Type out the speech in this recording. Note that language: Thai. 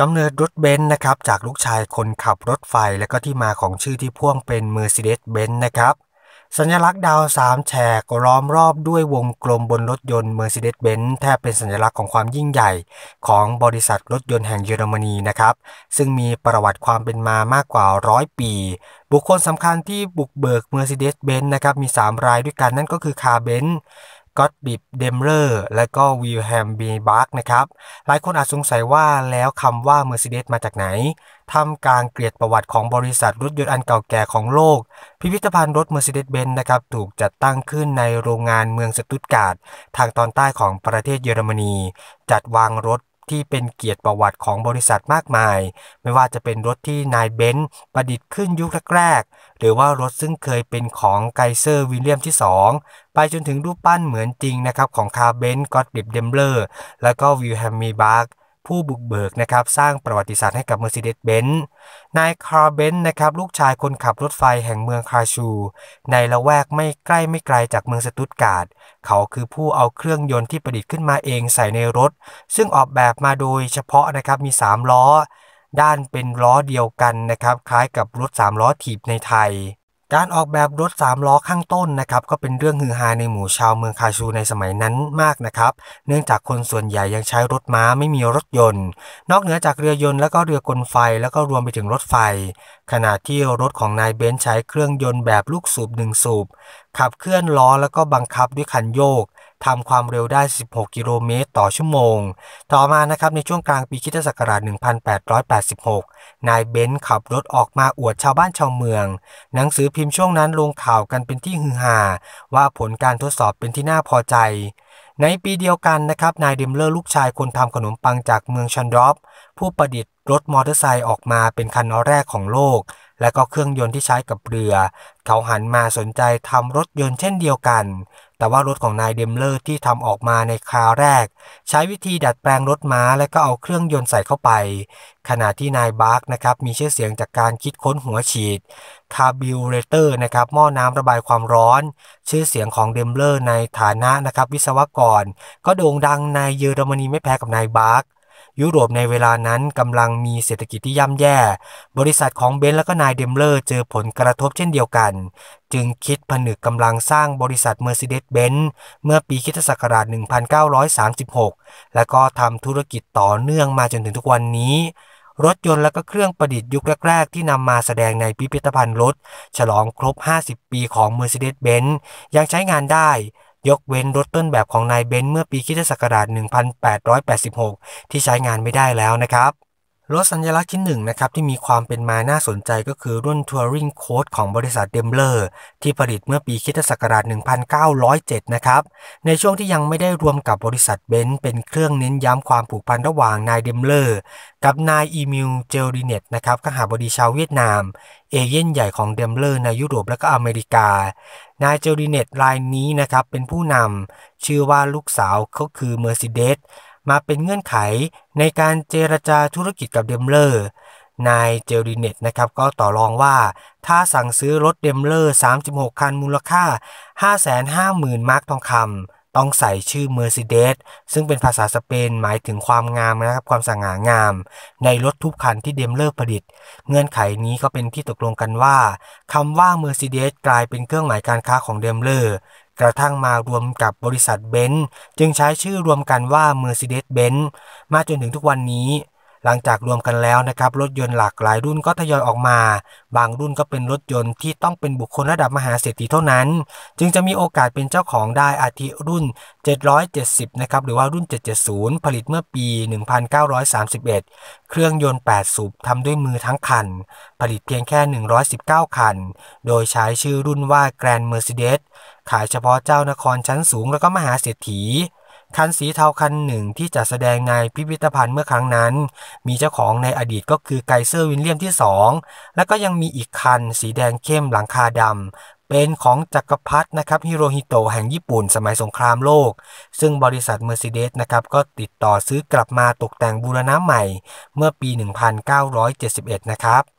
กำเนิดรถเบนซ์นะครับจากลูกชายคนขับรถไฟและก็ที่มาของชื่อที่พ่วงเป็น Mercedes-Benz นะครับสัญลักษณ์ดาวสามแฉกล้อมรอบด้วยวงกลมบนรถยนต์ Mercedes-Benz แทบเป็นสัญลักษณ์ของความยิ่งใหญ่ ของบริษัทรถยนต์แห่งเยอรมนีนะครับซึ่งมีประวัติความเป็นมามากกว่าร้อยปี บุคคลสำคัญที่บุกเบิก Mercedes-Benz นะครับมี 3 รายด้วยกันนั่นก็คือคาร์เบนก็ตบิบเดมเลอร์และก็วิลแฮมบีบาร์กนะครับ หลายคนอาจสงสัยว่าแล้วคำว่า Mercedes มาจากไหนทำการเกลียดประวัติของบริษัทรถยนต์อันเก่าแก่ของโลก พิพิธภัณฑ์รถ Mercedes-Benz นะครับ ถูกจัดตั้งขึ้นในโรงงานเมืองสตุตการ์ดทางตอนใต้ของประเทศเยอรมนี จัดวางรถที่เป็นเกียรติประวัติของบริษัทมากมาย ไม่ว่าจะเป็นรถที่นายเบนซ์ประดิษฐ์ขึ้นยุคแรกๆหรือว่ารถซึ่งเคยเป็นของไกเซอร์วิลเลียมที่ 2 ไปจนถึงรูปปั้นเหมือนจริงนะครับของคาร์เบนซ์ก็ตบิบเดมเลอร์และก็วิลแฮมมีบาร์ผู้บุกเบิกนะครับสร้างประวัติศาสตร์ให้กับ Mercedes-Benz นายคาร์เบนนะครับลูกชายคนขับรถไฟแห่งเมืองคาชู ในละแวกไม่ใกล้ไม่ไกลจากเมืองสตุตการ์ดเขาคือผู้เอาเครื่องยนต์ที่ประดิษฐ์ขึ้นมาเองใส่ในรถ ซึ่งออกแบบมาโดยเฉพาะนะครับมี 3 ล้อ ด้านเป็นล้อเดียวกันนะครับคล้ายกับรถ 3 ล้อถีบในไทยการออกแบบรถ 3 ล้อข้างต้นนะครับก็เป็นเรื่องฮือฮาในหมู่ชาวเมืองคาชูในสมัยนั้นมากนะครับ เนื่องจากคนส่วนใหญ่ยังใช้รถม้าไม่มีรถยนต์ นอกเหนือจากเรือยนต์แล้วก็เรือกลไฟแล้วก็รวมไปถึงรถไฟขณะที่รถของนายเบนใช้เครื่องยนต์แบบลูกสูบหนึ่งสูบขับเคลื่อนล้อแล้วก็บังคับด้วยคันโยกทำความเร็วได้ 16 กิโลเมตร ต่อชั่วโมง ต่อมานะครับในช่วงกลางปีคิศศักราช1886 นายเบนซ์ขับรถออกมาอวดชาวบ้านชาวเมือง หนังสือพิมพ์ช่วงนั้นลงข่าวกันเป็นที่ฮือฮาว่าผลการทดสอบเป็นที่น่าพอใจ ในปีเดียวกันนะครับนายเดมเลอร์ลูกชายคนทำขนมปังจากเมืองชันดรอปผู้ประดิษฐ์รถมอเตอร์ไซค์ออกมาเป็นคันแรกของโลก และก็เครื่องยนต์ที่ใช้กับเรือ เขาหันมาสนใจทำรถยนต์เช่นเดียวกันแต่ว่ารถของนายเดมเลอร์ที่ทำออกมาในคราวแรก ใช้วิธีดัดแปลงรถม้า และก็เอาเครื่องยนต์ใส่เข้าไป ขณะที่นายบาร์กนะครับมีชื่อเสียงจากการคิดค้นหัวฉีดคาร์บิวเรเตอร์นะครับหม้อน้ำระบายความร้อน ชื่อเสียงของเดมเลอร์ในฐานะนะครับวิศวกร ก็โด่งดังในเยอรมนีไม่แพ้กับนายบาร์กยุโรปในเวลานั้นกำลังมีเศรษฐกิจที่ย่ำแย่ บริษัทของเบนและก็นายเดมเลอร์เจอผลกระทบเช่นเดียวกัน จึงคิดผนึกกำลังสร้างบริษัท Mercedes-Benz เมื่อปีคิทศักราช 1936 และก็ทำธุรกิจต่อเนื่องมาจนถึงทุกวันนี้ รถยนต์และก็เครื่องประดิษฐ์ยุคแรกๆที่นำมาแสดงในพิพิธภัณฑ์รถฉลองครบ50ปีของ Mercedes-Benz ยังใช้งานได้ยกเว้นรถต้นแบบของนายเบนซ์เมื่อปีคิศักราช1886 ที่ใช้งานไม่ได้แล้วนะครับรถสัญลักษณ์ชิ้นหนึ่งนะครับที่มีความเป็นมาน่าสนใจก็คือรุ่น Touring c o a e ของบริษัทเดมเลอร์ที่ผลิตเมื่อปีคิศศักราช 1907นะครับในช่วงที่ยังไม่ได้รวมกับบริษัทเบนซ์เป็นเครื่องเน้นย้ำความผูกพันระหว่างนายเดมเลอร์กับนายอีมิลเจลดีเนตนะครับขหาบดีชาวเวียดนาม เอเย่นใหญ่ของเดมเลอร์ในยุโรปและก็อเมริกา นายเจลดีเนตรายนี้นะครับเป็นผู้นำชื่อว่าลูกสาวก็คือเมอร์เซเดสมาเป็นเงื่อนไขในการเจรจาธุรกิจกับเดมเลอร์ นายเจลดิเนตนะครับก็ต่อรองว่า ถ้าสั่งซื้อรถเดมเลอร์ 36 คันมูลค่า 550,000 มาร์กทองคำต้องใส่ชื่อ Mercedes ซึ่งเป็นภาษาสเปนหมายถึงความงามนะครับความสง่างาม ในรถทุกคันที่เดมเลอร์ผลิต เงื่อนไขนี้ก็เป็นที่ตกลงกันว่าคำว่า Mercedes กลายเป็นเครื่องหมายการค้าของเดมเลอร์กระทั่งมารวมกับบริษัทเบนซ์จึงใช้ชื่อรวมกันว่า Mercedes-Benz มาจนถึงทุกวันนี้ หลังจากรวมกันแล้วนะครับ รถยนต์หลากหลายรุ่นก็ทยอยออกมา บางรุ่นก็เป็นรถยนต์ที่ต้องเป็นบุคคลระดับมหาเศรษฐีเท่านั้น จึงจะมีโอกาสเป็นเจ้าของได้อาทิรุ่น 770นะครับหรือว่ารุ่น 770 ผลิตเมื่อปี 1931 เครื่องยนต์ 8สูบทำด้วยมือทั้งคัน ผลิตเพียงแค่ 119 คัน โดยใช้ชื่อรุ่นว่า Grand Mercedes ขายเฉพาะเจ้านครชั้นสูงแล้วก็มหาเศรษฐี คันสีเทาคันหนึ่งที่จัดแสดงในพิพิธภัณฑ์เมื่อครั้งนั้น มีเจ้าของในอดีตก็คือไกเซอร์วินเลียมที่สองและก็ยังมีอีกคันสีแดงเข้มหลังคาดำเป็นของจักรพรรดินะครับฮิโรฮิโตะแห่งญี่ปุ่นสมัยสงครามโลก ซึ่งบริษัทเมอร์เซเดสนะครับก็ติดต่อซื้อกลับมาตกแต่งบูรณะใหม่เมื่อปี 1971 นะครับ